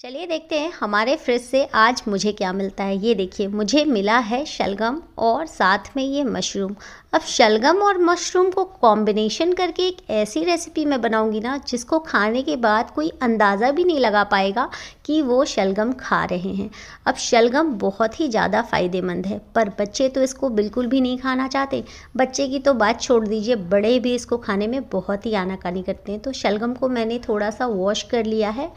चलिए देखते हैं हमारे फ्रिज से आज मुझे क्या मिलता है ये देखिए मुझे मिला है शलगम और साथ में ये मशरूम अब शलगम और मशरूम को कॉम्बिनेशन करके एक ऐसी रेसिपी मैं बनाऊंगी ना जिसको खाने के बाद कोई अंदाज़ा भी नहीं लगा पाएगा कि वो शलगम खा रहे हैं अब शलगम बहुत ही ज़्यादा फ़ायदेमंद है पर बच्चे तो इसको बिल्कुल भी नहीं खाना चाहते बच्चे की तो बात छोड़ दीजिए बड़े भी इसको खाने में बहुत ही आनाकानी करते हैं तो शलगम को मैंने थोड़ा सा वॉश कर लिया है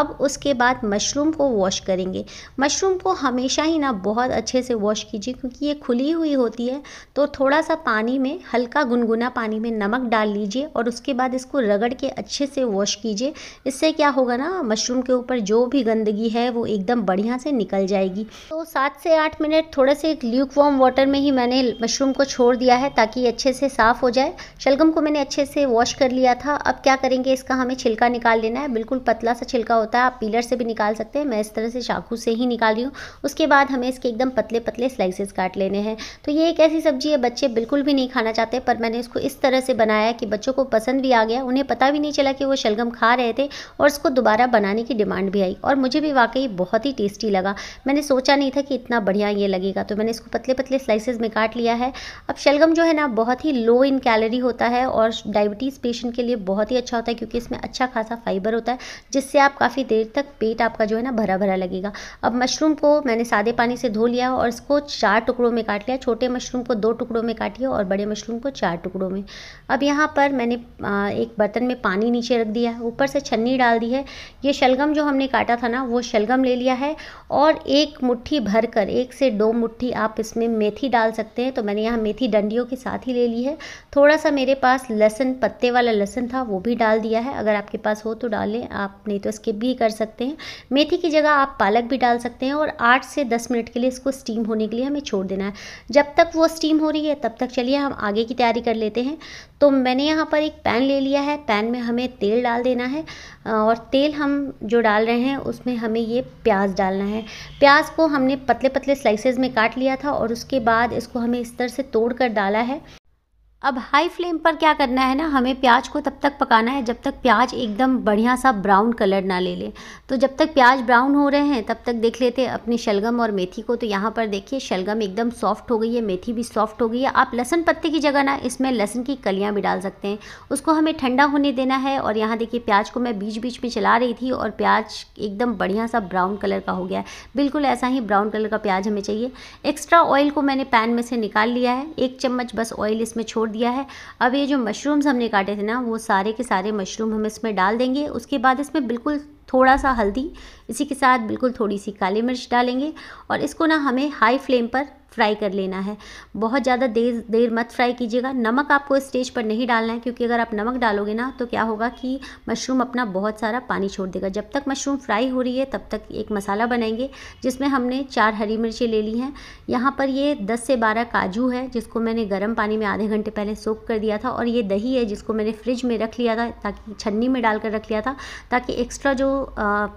अब उसके बाद मशरूम को वॉश करेंगे मशरूम को हमेशा ही ना बहुत अच्छे से वॉश कीजिए क्योंकि ये खुली हुई होती है तो थोड़ा सा पानी में हल्का गुनगुना पानी में नमक डाल लीजिए और उसके बाद इसको रगड़ के अच्छे से वॉश कीजिए इससे क्या होगा ना मशरूम के ऊपर जो भी गंदगी है वो एकदम बढ़िया से निकल जाएगी तो सात से आठ मिनट थोड़े से ल्यूक वॉर्म वाटर में ही मैंने मशरूम को छोड़ दिया है ताकि अच्छे से साफ़ हो जाए शलगम को मैंने अच्छे से वॉश कर लिया था अब क्या करेंगे इसका हमें छिलका निकाल लेना है बिल्कुल पतला सा छिलका होता है आप पीलर से भी निकाल सकते हैं मैं इस तरह से चाकू से ही निकाल रही हूँ उसके बाद हमें इसके एकदम पतले पतले स्लाइसेस काट लेने हैं तो ये एक ऐसी सब्जी है बच्चे बिल्कुल भी नहीं खाना चाहते पर मैंने इसको इस तरह से बनाया कि बच्चों को पसंद भी आ गया उन्हें पता भी नहीं चला कि वो शलगम खा रहे थे और इसको दोबारा बनाने की डिमांड भी आई और मुझे भी वाकई बहुत ही टेस्टी लगा मैंने सोचा नहीं था कि इतना बढ़िया ये लगेगा तो मैंने इसको पतले पतले स्लाइसेज में काट लिया है अब शलगम जो है ना बहुत ही लो इन कैलोरी होता है और डायबिटीज़ पेशेंट के लिए बहुत ही अच्छा होता है क्योंकि इसमें अच्छा खासा फाइबर होता है जिससे आप काफ़ी देर तक पेट आपका जो है ना भरा भरा लगेगा अब मशरूम को मैंने सादे पानी से धो लिया और इसको चार टुकड़ों में काट लिया छोटे मशरूम को दो टुकड़ों में काटिए और बड़े मशरूम को चार टुकड़ों में अब यहाँ पर मैंने एक बर्तन में पानी नीचे रख दिया ऊपर से छन्नी डाल दी है ये शलगम जो हमने काटा था ना वो शलगम ले लिया है और एक मुट्ठी भर कर एक से दो मुट्ठी आप इसमें मेथी डाल सकते हैं तो मैंने यहाँ मेथी डंडियों के साथ ही ले ली है थोड़ा सा मेरे पास लहसुन पत्ते वाला लहसन था वो भी डाल दिया है अगर आपके पास हो तो डालें आप नहीं तो स्किप भी कर सकते हैं हैं मेथी की जगह आप पालक भी डाल सकते हैं और आठ से दस मिनट के लिए इसको स्टीम होने के लिए हमें छोड़ देना है जब तक वो स्टीम हो रही है तब तक चलिए हम आगे की तैयारी कर लेते हैं तो मैंने यहाँ पर एक पैन ले लिया है पैन में हमें तेल डाल देना है और तेल हम जो डाल रहे हैं उसमें हमें ये प्याज डालना है प्याज को हमने पतले पतले स्लाइसेज में काट लिया था और उसके बाद इसको हमें इस तरह से तोड़ कर डाला है अब हाई फ्लेम पर क्या करना है ना हमें प्याज को तब तक पकाना है जब तक प्याज एकदम बढ़िया सा ब्राउन कलर ना ले ले तो जब तक प्याज ब्राउन हो रहे हैं तब तक देख लेते हैं अपने शलगम और मेथी को तो यहाँ पर देखिए शलगम एकदम सॉफ्ट हो गई है मेथी भी सॉफ्ट हो गई है आप लहसन पत्ते की जगह ना इसमें लहसन की कलियाँ भी डाल सकते हैं उसको हमें ठंडा होने देना है और यहाँ देखिए प्याज को मैं बीच बीच में चला रही थी और प्याज एकदम बढ़िया सा ब्राउन कलर का हो गया बिल्कुल ऐसा ही ब्राउन कलर का प्याज हमें चाहिए एक्स्ट्रा ऑयल को मैंने पैन में से निकाल लिया है एक चम्मच बस ऑयल इसमें छोड़ दिया है अब ये जो मशरूम्स हमने काटे थे ना वो सारे के सारे मशरूम हम इसमें डाल देंगे उसके बाद इसमें बिल्कुल थोड़ा सा हल्दी इसी के साथ बिल्कुल थोड़ी सी काली मिर्च डालेंगे और इसको ना हमें हाई फ्लेम पर फ्राई कर लेना है बहुत ज़्यादा देर देर मत फ्राई कीजिएगा नमक आपको स्टेज पर नहीं डालना है क्योंकि अगर आप नमक डालोगे ना तो क्या होगा कि मशरूम अपना बहुत सारा पानी छोड़ देगा जब तक मशरूम फ्राई हो रही है तब तक एक मसाला बनाएंगे जिसमें हमने चार हरी मिर्चें ले ली हैं यहाँ पर ये दस से बारह काजू है जिसको मैंने गर्म पानी में आधे घंटे पहले सोख कर दिया था और ये दही है जिसको मैंने फ्रिज में रख लिया था ताकि छन्नी में कर रख लिया था ताकि एक्स्ट्रा जो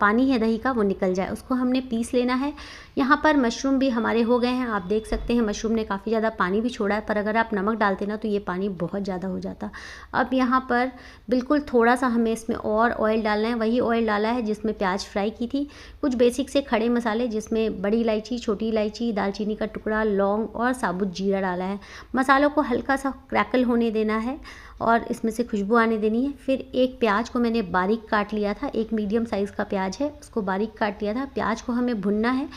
पानी है दही का वो निकल जाए उसको हमने पीस लेना है यहाँ पर मशरूम भी हमारे हो गए हैं आप देख देख सकते हैं मशरूम ने काफ़ी ज़्यादा पानी भी छोड़ा है पर अगर आप नमक डालते ना तो ये पानी बहुत ज़्यादा हो जाता अब यहाँ पर बिल्कुल थोड़ा सा हमें इसमें और ऑयल डालना है वही ऑयल डाला है जिसमें प्याज फ्राई की थी कुछ बेसिक से खड़े मसाले जिसमें बड़ी इलायची छोटी इलायची दालचीनी का टुकड़ा लौंग और साबुत जीरा डाला है मसालों को हल्का सा क्रैकल होने देना है और इसमें से खुशबू आने देनी है फिर एक प्याज को मैंने बारीक काट लिया था एक मीडियम साइज़ का प्याज है उसको बारीक काट लिया था प्याज को हमें भुनना है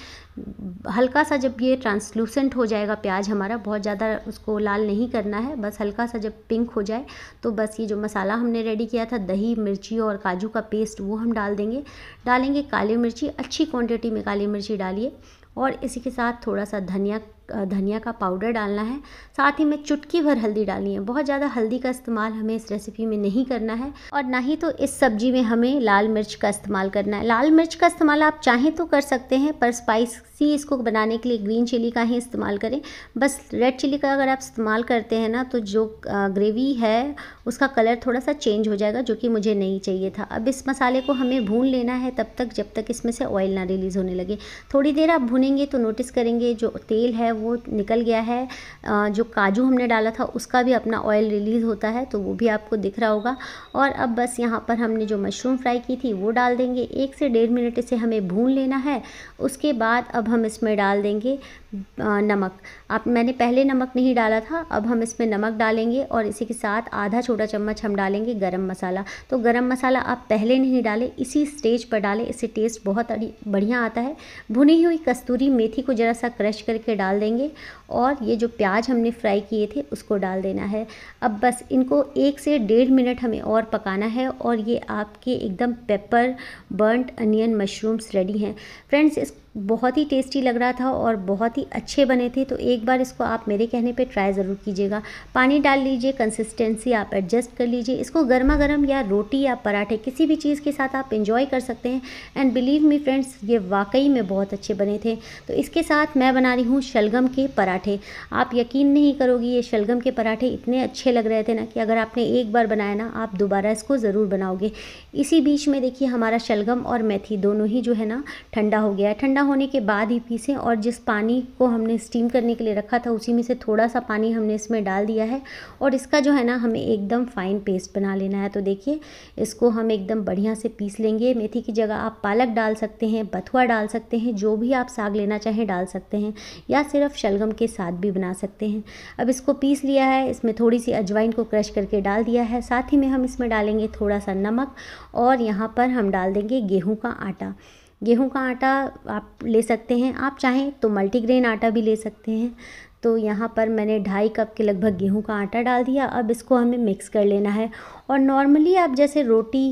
हल्का सा जब ये ट्रांसलूसेंट हो जाएगा प्याज हमारा बहुत ज़्यादा उसको लाल नहीं करना है बस हल्का सा जब पिंक हो जाए तो बस ये जो मसाला हमने रेडी किया था दही मिर्ची और काजू का पेस्ट वो हम डाल देंगे डालेंगे काली मिर्ची अच्छी क्वांटिटी में काली मिर्ची डालिए और इसी के साथ थोड़ा सा धनिया धनिया का पाउडर डालना है साथ ही में चुटकी भर हल्दी डालनी है बहुत ज़्यादा हल्दी का इस्तेमाल हमें इस रेसिपी में नहीं करना है और ना ही तो इस सब्जी में हमें लाल मिर्च का इस्तेमाल करना है लाल मिर्च का इस्तेमाल आप चाहें तो कर सकते हैं पर स्पाइसी इसको बनाने के लिए ग्रीन चिली का ही इस्तेमाल करें बस रेड चिली का अगर आप इस्तेमाल करते हैं ना तो जो ग्रेवी है उसका कलर थोड़ा सा चेंज हो जाएगा जो कि मुझे नहीं चाहिए था अब इस मसाले को हमें भून लेना है तब तक जब तक इसमें से ऑयल ना रिलीज़ होने लगे थोड़ी देर आप भूनेंगे तो नोटिस करेंगे जो तेल है वो निकल गया है जो काजू हमने डाला था उसका भी अपना ऑयल रिलीज़ होता है तो वो भी आपको दिख रहा होगा और अब बस यहाँ पर हमने जो मशरूम फ्राई की थी वो डाल देंगे एक से डेढ़ मिनट इसे हमें भून लेना है उसके बाद अब हम इसमें डाल देंगे नमक आप मैंने पहले नमक नहीं डाला था अब हम इसमें नमक डालेंगे और इसी के साथ आधा छोटा चम्मच हम डालेंगे गरम मसाला तो गरम मसाला आप पहले नहीं डालें इसी स्टेज पर डालें इससे टेस्ट बहुत बढ़िया आता है भुनी हुई कस्तूरी मेथी को ज़रा सा क्रश करके डाल दें डालेंगे और ये जो प्याज हमने फ्राई किए थे उसको डाल देना है अब बस इनको एक से डेढ़ मिनट हमें और पकाना है और ये आपके एकदम pepper burnt onion mushrooms ready हैं फ्रेंड्स इस बहुत ही टेस्टी लग रहा था और बहुत ही अच्छे बने थे तो एक बार इसको आप मेरे कहने पे ट्राई ज़रूर कीजिएगा पानी डाल लीजिए कंसिस्टेंसी आप एडजस्ट कर लीजिए इसको गर्मा गर्म या रोटी या पराठे किसी भी चीज़ के साथ आप इंजॉय कर सकते हैं एंड बिलीव मी फ्रेंड्स ये वाकई में बहुत अच्छे बने थे तो इसके साथ मैं बना रही हूँ शलगम के पराठे आप यकीन नहीं करोगी ये शलगम के पराठे इतने अच्छे लग रहे थे ना कि अगर आपने एक बार बनाया ना आप दोबारा इसको ज़रूर बनाओगे इसी बीच में देखिए हमारा शलगम और मेथी दोनों ही जो है ना ठंडा हो गया है ठंडा होने के बाद ही e पीसें और जिस पानी को हमने स्टीम करने के लिए रखा था उसी में से थोड़ा सा पानी हमने इसमें डाल दिया है और इसका जो है ना हमें एकदम फाइन पेस्ट बना लेना है तो देखिए इसको हम एकदम बढ़िया से पीस लेंगे मेथी की जगह आप पालक डाल सकते हैं बथुआ डाल सकते हैं जो भी आप साग लेना चाहें डाल सकते हैं या सिर्फ शलगम के साथ भी बना सकते हैं अब इसको पीस लिया है इसमें थोड़ी सी अजवाइन को क्रश करके डाल दिया है साथ ही में हम इसमें डालेंगे थोड़ा सा नमक और यहाँ पर हम डाल देंगे गेहूँ का आटा गेहूं का आटा आप ले सकते हैं आप चाहें तो मल्टीग्रेन आटा भी ले सकते हैं तो यहाँ पर मैंने ढाई कप के लगभग गेहूं का आटा डाल दिया अब इसको हमें मिक्स कर लेना है और नॉर्मली आप जैसे रोटी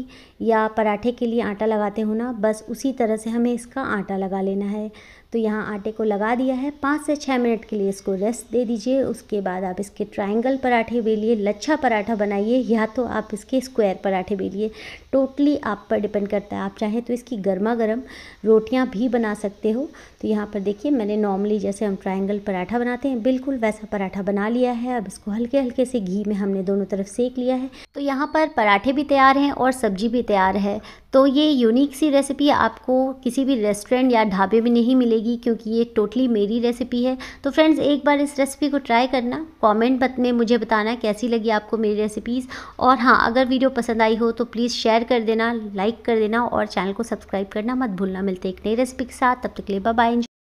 या पराठे के लिए आटा लगाते हो ना बस उसी तरह से हमें इसका आटा लगा लेना है तो यहाँ आटे को लगा दिया है पाँच से छः मिनट के लिए इसको रेस्ट दे दीजिए उसके बाद आप इसके ट्राइंगल पराठे बेलिए लच्छा पराठा बनाइए या तो आप इसके स्क्वायर पराठे बेलिए टोटली आप पर डिपेंड करता है आप चाहें तो इसकी गर्मा गर्म रोटियाँ भी बना सकते हो तो यहाँ पर देखिए मैंने नॉर्मली जैसे हम ट्राइंगल पराठा बनाते हैं बिल्कुल वैसा पराठा बना लिया है अब इसको हल्के हल्के से घी में हमने दोनों तरफ सेक लिया है तो यहाँ पर पराठे भी तैयार हैं और सब्जी भी तैयार है तो ये यूनिक सी रेसिपी आपको किसी भी रेस्टोरेंट या ढाबे में नहीं मिलेगी लगेगी क्योंकि ये टोटली मेरी रेसिपी है तो फ्रेंड्स एक बार इस रेसिपी को ट्राई करना कमेंट में मुझे बताना कैसी लगी आपको मेरी रेसिपीज़ और हाँ अगर वीडियो पसंद आई हो तो प्लीज़ शेयर कर देना लाइक कर देना और चैनल को सब्सक्राइब करना मत भूलना मिलते एक नई रेसिपी के साथ तब तक ले बाय